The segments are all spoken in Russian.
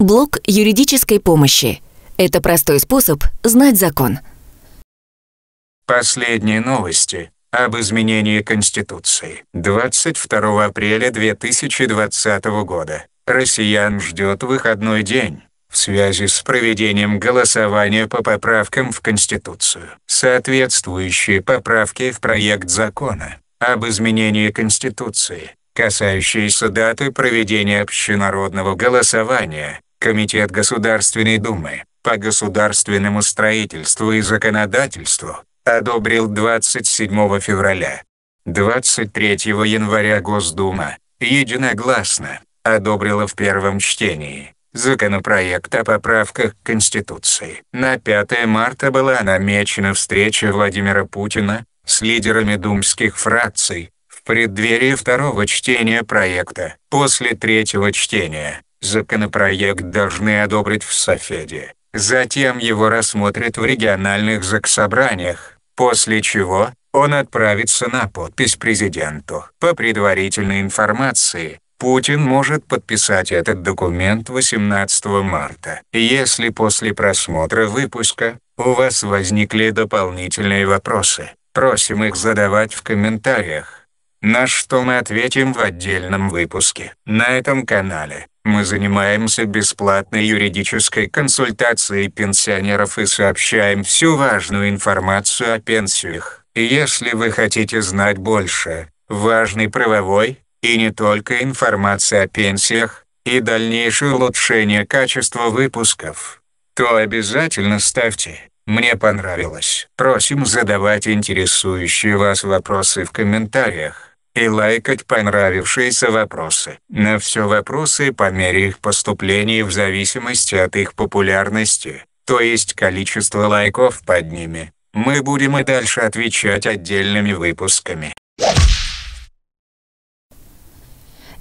Блок юридической помощи. Это простой способ знать закон. Последние новости об изменении Конституции. 22 апреля 2020 года. Россиян ждет выходной день в связи с проведением голосования по поправкам в Конституцию. Соответствующие поправки в проект закона об изменении Конституции, касающиеся даты проведения общенародного голосования, Комитет Государственной Думы по государственному строительству и законодательству одобрил 27 февраля. 23 января Госдума единогласно одобрила в первом чтении законопроект о поправках к Конституции. На 5 марта была намечена встреча Владимира Путина с лидерами думских фракций в преддверии второго чтения проекта. После третьего чтения Законопроект должны одобрить в Софеде. Затем его рассмотрят в региональных заксобраниях, после чего он отправится на подпись президенту. По предварительной информации, Путин может подписать этот документ 18 марта. Если после просмотра выпуска у вас возникли дополнительные вопросы, просим их задавать в комментариях на что мы ответим в отдельном выпуске. На этом канале мы занимаемся бесплатной юридической консультацией пенсионеров и сообщаем всю важную информацию о пенсиях. Если вы хотите знать больше, важной правовой и не только информации о пенсиях и дальнейшее улучшение качества выпусков, то обязательно ставьте «Мне понравилось». Просим задавать интересующие вас вопросы в комментариях и лайкать понравившиеся вопросы. На все вопросы по мере их поступления в зависимости от их популярности, то есть количества лайков под ними, мы будем и дальше отвечать отдельными выпусками.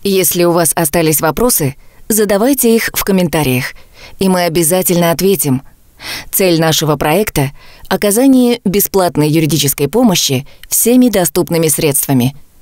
Если у вас остались вопросы, задавайте их в комментариях, и мы обязательно ответим. Цель нашего проекта – оказание бесплатной юридической помощи всеми доступными средствами –